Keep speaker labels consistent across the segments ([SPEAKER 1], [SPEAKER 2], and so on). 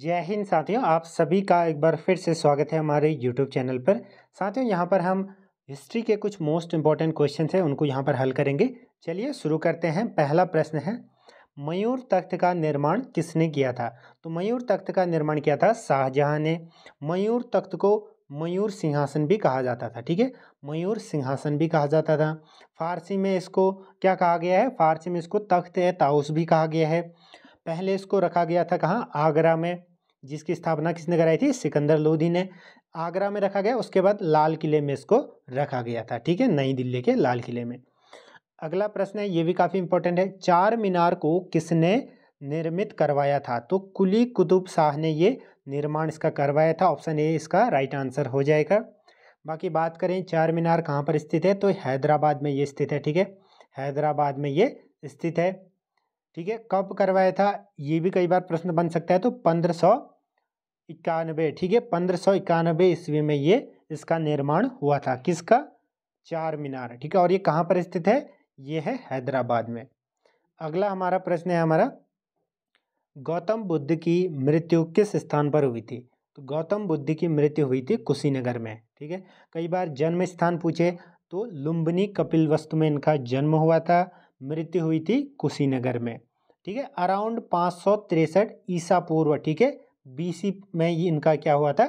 [SPEAKER 1] जय हिंद साथियों आप सभी का एक बार फिर से स्वागत है हमारे यूट्यूब चैनल पर साथियों यहाँ पर हम हिस्ट्री के कुछ मोस्ट इंपॉर्टेंट क्वेश्चन हैं उनको यहाँ पर हल करेंगे चलिए शुरू करते हैं पहला प्रश्न है मयूर तख्त का निर्माण किसने किया था तो मयूर तख्त का निर्माण किया था शाहजहाँ ने मयूर तख्त को मयूर सिंहासन भी कहा जाता था ठीक है मयूर सिंहासन भी कहा जाता था फारसी में इसको क्या कहा गया है फारसी में इसको तख्त ए ताउस भी कहा गया है पहले इसको रखा गया था कहाँ आगरा में जिसकी स्थापना किसने कराई थी सिकंदर लोधी ने आगरा में रखा गया उसके बाद लाल किले में इसको रखा गया था ठीक है नई दिल्ली के लाल किले में अगला प्रश्न है ये भी काफ़ी इंपॉर्टेंट है चार मीनार को किसने निर्मित करवाया था तो कुली कुतुब शाह ने ये निर्माण इसका करवाया था ऑप्शन ए इसका राइट आंसर हो जाएगा बाकी बात करें चार मीनार कहाँ पर स्थित है तो हैदराबाद में ये स्थित है ठीक है हैदराबाद में ये स्थित है ठीक है कब करवाया था ये भी कई बार प्रश्न बन सकता है तो पंद्रह सौ इक्यानबे ठीक है पंद्रह सौ इक्यानबे ईस्वी में ये इसका निर्माण हुआ था किसका चार मीनार ठीक है और ये कहाँ पर स्थित है ये है हैदराबाद में अगला हमारा प्रश्न है हमारा गौतम बुद्ध की मृत्यु किस स्थान पर हुई थी तो गौतम बुद्ध की मृत्यु हुई थी कुशीनगर में ठीक है कई बार जन्म स्थान पूछे तो लुम्बनी कपिल वस्तु में इनका जन्म हुआ था मृत्यु हुई थी कुशीनगर में ठीक है अराउंड पाँच सौ तिरसठ ईसा पूर्व ठीक है बीसी में ये इनका क्या हुआ था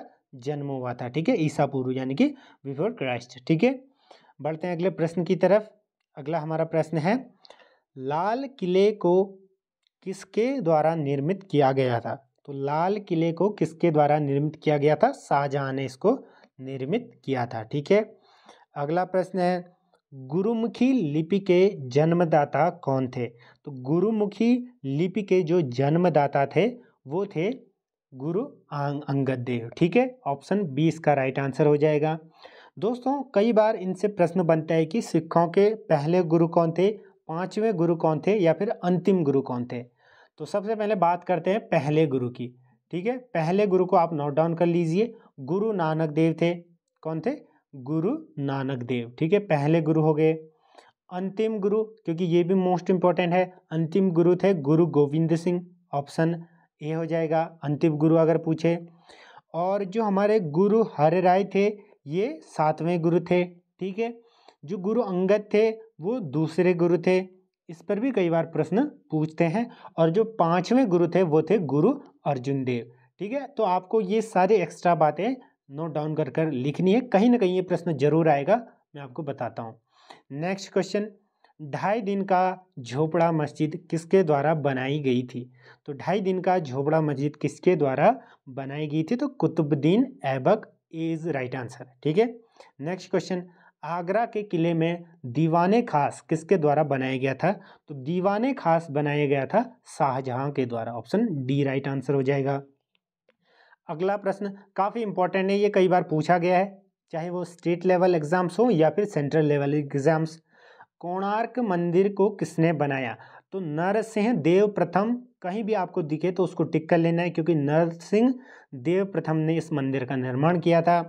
[SPEAKER 1] जन्म हुआ था ठीक है ईसा पूर्व यानी कि बिफोर क्राइस्ट ठीक है बढ़ते हैं अगले प्रश्न की तरफ अगला हमारा प्रश्न है लाल किले को किसके द्वारा निर्मित किया गया था तो लाल किले को किसके द्वारा निर्मित किया गया था शाहजहाँ ने इसको निर्मित किया था ठीक है अगला प्रश्न है गुरुमुखी लिपि के जन्मदाता कौन थे तो गुरुमुखी लिपि के जो जन्मदाता थे वो थे गुरु अंगद देव ठीक है ऑप्शन बी इसका राइट आंसर हो जाएगा दोस्तों कई बार इनसे प्रश्न बनता है कि सिखों के पहले गुरु कौन थे पांचवें गुरु कौन थे या फिर अंतिम गुरु कौन थे तो सबसे पहले बात करते हैं पहले गुरु की ठीक है पहले गुरु को आप नोट डाउन कर लीजिए गुरु नानक देव थे कौन थे गुरु नानक देव ठीक है पहले गुरु हो गए अंतिम गुरु क्योंकि ये भी मोस्ट इम्पॉर्टेंट है अंतिम गुरु थे गुरु गोविंद सिंह ऑप्शन ए हो जाएगा अंतिम गुरु अगर पूछे और जो हमारे गुरु हरे राय थे ये सातवें गुरु थे ठीक है जो गुरु अंगद थे वो दूसरे गुरु थे इस पर भी कई बार प्रश्न पूछते हैं और जो पांचवें गुरु थे वो थे गुरु अर्जुन देव ठीक है तो आपको ये सारी एक्स्ट्रा बातें नोट डाउन कर कर लिखनी है कहीं ना कहीं ये प्रश्न जरूर आएगा मैं आपको बताता हूँ नेक्स्ट क्वेश्चन ढाई दिन का झोपड़ा मस्जिद किसके द्वारा बनाई गई थी तो ढाई दिन का झोपड़ा मस्जिद किसके द्वारा बनाई गई थी तो Qutbuddin Aibak is right answer ठीक है नेक्स्ट क्वेश्चन आगरा के किले में दीवाने खास किसके द्वारा बनाया गया था तो दीवाने खास बनाया गया था शाहजहाँ के द्वारा ऑप्शन डी राइट आंसर हो जाएगा अगला प्रश्न काफ़ी इंपॉर्टेंट है ये कई बार पूछा गया है चाहे वो स्टेट लेवल एग्ज़ाम्स हो या फिर सेंट्रल लेवल एग्ज़ाम्स कोणार्क मंदिर को किसने बनाया तो नरसिंह देव प्रथम कहीं भी आपको दिखे तो उसको टिक कर लेना है क्योंकि नरसिंह देव प्रथम ने इस मंदिर का निर्माण किया था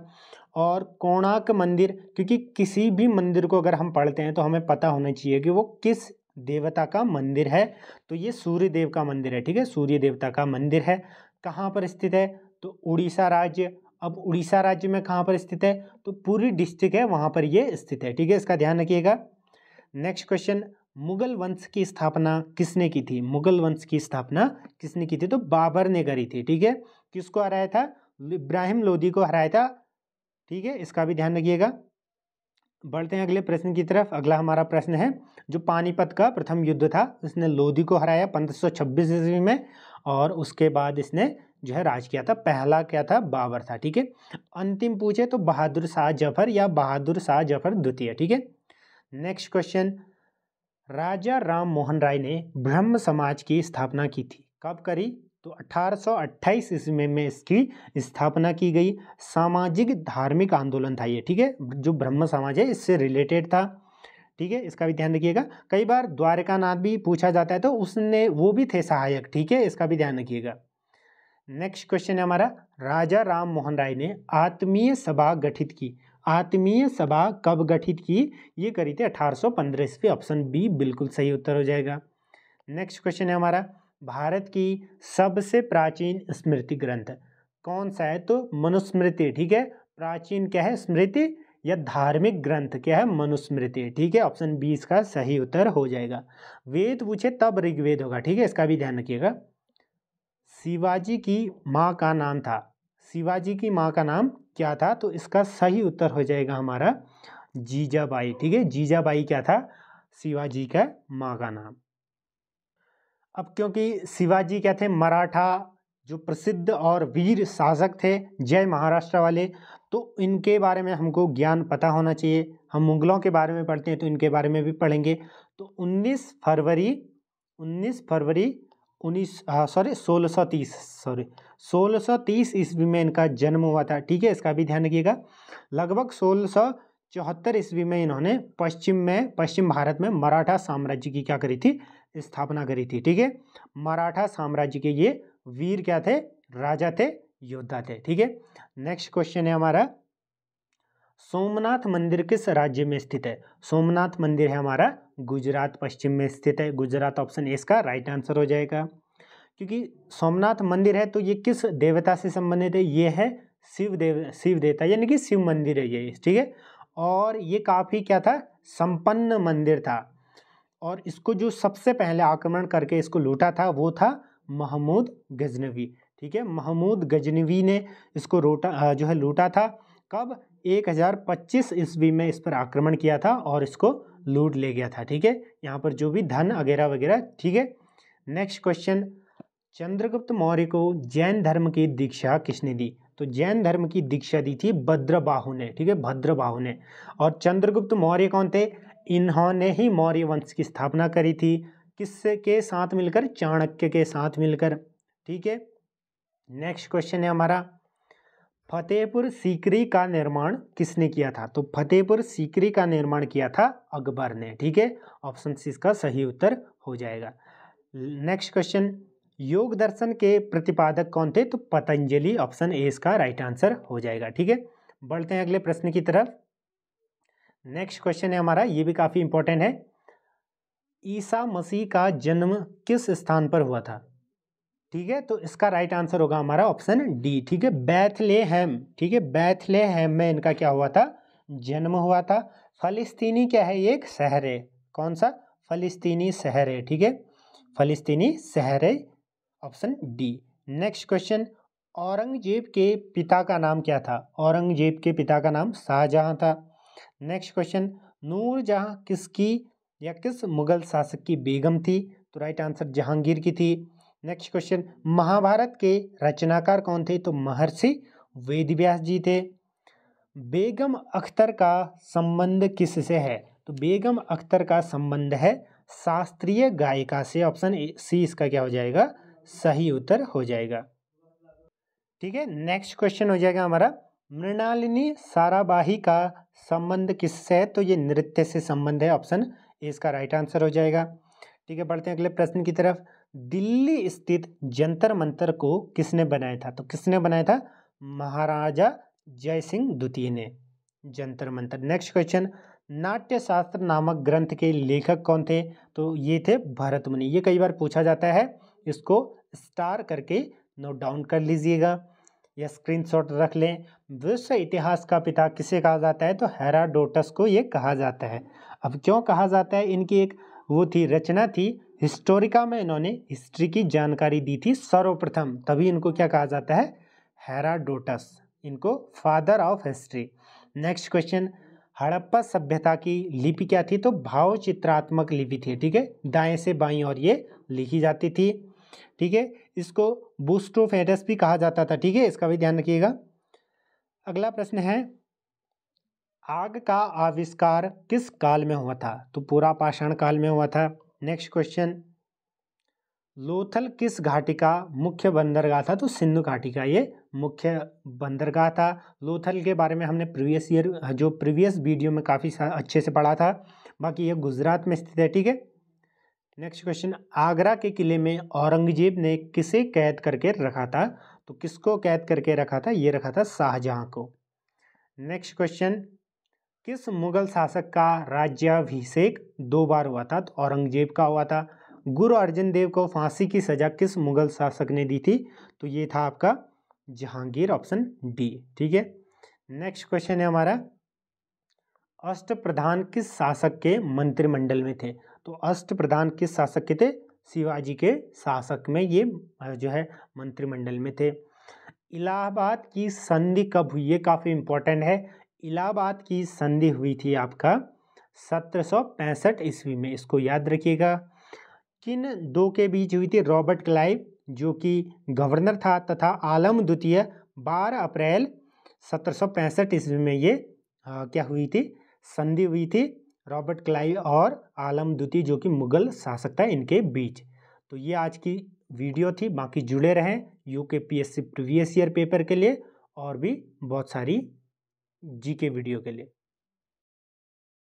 [SPEAKER 1] और कोणार्क मंदिर क्योंकि किसी भी मंदिर को अगर हम पढ़ते हैं तो हमें पता होना चाहिए कि वो किस देवता का मंदिर है तो ये सूर्य देव का मंदिर है ठीक है सूर्य देवता का मंदिर है कहाँ पर स्थित है तो उड़ीसा राज्य अब उड़ीसा राज्य में कहाँ पर स्थित है तो पूरी डिस्ट्रिक्ट है वहाँ पर ये स्थित है ठीक है इसका ध्यान रखिएगा नेक्स्ट क्वेश्चन मुगल वंश की स्थापना किसने की थी मुगल वंश की स्थापना किसने की थी तो बाबर ने करी थी ठीक है किसको हराया था इब्राहिम लोधी को हराया था ठीक है इसका भी ध्यान रखिएगा बढ़ते हैं अगले प्रश्न की तरफ अगला हमारा प्रश्न है जो पानीपत का प्रथम युद्ध था उसने लोधी को हराया छब्बीस ईस्वी में और उसके बाद इसने जो है राज किया था पहला क्या था बाबर था ठीक है अंतिम पूछे तो बहादुर शाह जफर या बहादुर शाह जफर द्वितीय ठीक है नेक्स्ट क्वेश्चन राजा राम मोहन राय ने ब्रह्म समाज की स्थापना की थी कब करी तो 1828 ईस्वी में इसकी स्थापना की गई सामाजिक धार्मिक आंदोलन था ये ठीक है जो ब्रह्म समाज है इससे रिलेटेड था ठीक है इसका भी ध्यान रखिएगा कई बार द्वारिकानाथ भी पूछा जाता है तो उसने वो भी थे सहायक ठीक है इसका भी ध्यान रखिएगा नेक्स्ट क्वेश्चन है हमारा राजा राम मोहन राय ने आत्मीय सभा गठित की आत्मीय सभा कब गठित की ये करी थी अठारह सौ पंद्रह ईस्वी ऑप्शन बी बिल्कुल सही उत्तर हो जाएगा नेक्स्ट क्वेश्चन है हमारा भारत की सबसे प्राचीन स्मृति ग्रंथ कौन सा है तो मनुस्मृति ठीक है प्राचीन क्या है स्मृति या धार्मिक ग्रंथ क्या है मनुस्मृति ठीक है ऑप्शन बी इसका सही उत्तर हो जाएगा वेद पूछे तब ऋग्वेद होगा ठीक है इसका भी ध्यान रखिएगा शिवाजी की माँ का नाम था शिवाजी की माँ का नाम क्या था तो इसका सही उत्तर हो जाएगा हमारा जीजाबाई ठीक है जीजाबाई क्या था शिवाजी का माँ का नाम अब क्योंकि शिवाजी क्या थे मराठा जो प्रसिद्ध और वीर शासक थे जय महाराष्ट्र वाले तो इनके बारे में हमको ज्ञान पता होना चाहिए हम मुगलों के बारे में पढ़ते हैं तो इनके बारे में भी पढ़ेंगे तो 19 फरवरी 19 फरवरी उन्नीस सॉरी हाँ, सोलह सौ तीस सॉरी सोलह सौ तीस ईस्वी में इनका जन्म हुआ था ठीक है इसका भी ध्यान रखिएगा लगभग सोलह सौ चौहत्तर ईस्वी में इन्होंने पश्चिम में पश्चिम भारत में मराठा साम्राज्य की क्या करी थी स्थापना करी थी ठीक है मराठा साम्राज्य के ये वीर क्या थे राजा थे योद्धा थे ठीक है नेक्स्ट क्वेश्चन है हमारा सोमनाथ मंदिर किस राज्य में स्थित है सोमनाथ मंदिर है हमारा गुजरात पश्चिम में स्थित है गुजरात ऑप्शन इसका राइट आंसर हो जाएगा क्योंकि सोमनाथ मंदिर है तो ये किस देवता से संबंधित है ये है शिव देव शिव देवता यानी कि शिव मंदिर है ये ठीक है और ये काफ़ी क्या था संपन्न मंदिर था और इसको जो सबसे पहले आक्रमण करके इसको लूटा था वो था महमूद गजनवी ठीक है महमूद गजनवी ने इसको रोटा जो है लूटा था कब 1025 ईस्वी में इस पर आक्रमण किया था और इसको लूट ले गया था ठीक है यहाँ पर जो भी धन वगैरह वगैरह ठीक है नेक्स्ट क्वेश्चन चंद्रगुप्त मौर्य को जैन धर्म की दीक्षा किसने दी तो जैन धर्म की दीक्षा दी थी भद्रबाहु ने ठीक है भद्रबाहु ने और चंद्रगुप्त मौर्य कौन थे इन्होंने ही मौर्य वंश की स्थापना करी थी किस के साथ मिलकर चाणक्य के साथ मिलकर ठीक है नेक्स्ट क्वेश्चन है हमारा फतेहपुर सीकरी का निर्माण किसने किया था तो फतेहपुर सीकरी का निर्माण किया था अकबर ने ठीक है ऑप्शन सी इसका सही उत्तर हो जाएगा नेक्स्ट क्वेश्चन योग दर्शन के प्रतिपादक कौन थे तो पतंजलि ऑप्शन ए इसका राइट आंसर हो जाएगा ठीक है बढ़ते हैं अगले प्रश्न की तरफ नेक्स्ट क्वेश्चन है हमारा ये भी काफ़ी इंपॉर्टेंट है ईसा मसीह का जन्म किस स्थान पर हुआ था ठीक है तो इसका राइट आंसर होगा हमारा ऑप्शन डी ठीक है बैथलेहम ठीक है बैथलेहम में इनका क्या हुआ था जन्म हुआ था फलिस्तीनी क्या है ये एक शहर है कौन सा फलिस्तीनी शहर है ठीक है फलिस्तीनी शहर है option D next question Aurangzeb के पिता का नाम क्या था औरंगजेब के पिता का नाम शाहजहाँ था नेक्स्ट क्वेश्चन नूरजहाँ किसकी या किस मुगल शासक की बेगम थी तो राइट आंसर जहांगीर की थी नेक्स्ट क्वेश्चन महाभारत के रचनाकार कौन थे तो महर्षि वेद व्यास जी थे बेगम अख्तर का संबंध किससे है तो बेगम अख्तर का संबंध है शास्त्रीय गायिका से ऑप्शन सी इसका क्या हो जाएगा सही उत्तर हो जाएगा ठीक है नेक्स्ट क्वेश्चन हो जाएगा हमारा मृणालिनी साराबाही का संबंध किससे है तो ये नृत्य से संबंध है ऑप्शन इसका राइट आंसर हो जाएगा ठीक है बढ़ते हैं अगले प्रश्न की तरफ दिल्ली स्थित जंतर मंतर को किसने बनाया था तो किसने बनाया था महाराजा जय सिंह द्वितीय ने जंतर मंतर नेक्स्ट क्वेश्चन नाट्यशास्त्र नामक ग्रंथ के लेखक कौन थे तो ये थे भरत मुनि ये कई बार पूछा जाता है इसको स्टार करके नोट डाउन कर लीजिएगा या स्क्रीनशॉट रख लें विश्व इतिहास का पिता किसे कहा जाता है तो हैराडोटस को ये कहा जाता है अब क्यों कहा जाता है इनकी एक वो थी रचना थी हिस्टोरिका में इन्होंने हिस्ट्री की जानकारी दी थी सर्वप्रथम तभी इनको क्या कहा जाता है हेराडोटस इनको father of history next question Harappa सभ्यता की लिपि क्या थी तो भाव चित्रात्मक लिपि थी ठीक है दाएं से बाई और ये लिखी जाती थी ठीक है इसको बूस्ट्रोफेटस भी कहा जाता था ठीक है इसका भी ध्यान रखिएगा अगला प्रश्न है आग का आविष्कार किस काल में हुआ था तो पूरा पाषाण काल में हुआ था नेक्स्ट क्वेश्चन लोथल किस घाटी का मुख्य बंदरगाह था तो सिंधु घाटी का ये मुख्य बंदरगाह था लोथल के बारे में हमने प्रीवियस ईयर जो प्रीवियस वीडियो में काफ़ी अच्छे से पढ़ा था बाकी ये गुजरात में स्थित है ठीक है नेक्स्ट क्वेश्चन आगरा के किले में औरंगजेब ने किसे कैद करके रखा था तो किसको कैद करके रखा था ये रखा था शाहजहाँ को नेक्स्ट क्वेश्चन किस मुगल शासक का राज्याभिषेक दो बार हुआ था तो औरंगजेब का हुआ था गुरु अर्जन देव को फांसी की सजा किस मुगल शासक ने दी थी तो ये था आपका जहांगीर ऑप्शन डी ठीक है नेक्स्ट क्वेश्चन है हमारा अष्ट प्रधान किस शासक के मंत्रिमंडल में थे तो अष्ट प्रधान किस शासक के थे शिवाजी के शासक में ये जो है मंत्रिमंडल में थे इलाहाबाद की संधि कब हुई ये काफ़ी इंपॉर्टेंट है इलाहाबाद की संधि हुई थी आपका सत्रह ईस्वी में इसको याद रखिएगा किन दो के बीच हुई थी रॉबर्ट क्लाइव जो कि गवर्नर था तथा आलम द्वितीय 12 अप्रैल सत्रह ईस्वी में ये आ, क्या हुई थी संधि हुई थी रॉबर्ट क्लाइव और आलम द्वितीय जो कि मुगल शासक था इनके बीच तो ये आज की वीडियो थी बाकी जुड़े रहें U K P S C previous year paper के लिए और भी बहुत सारी जी के वीडियो के लिए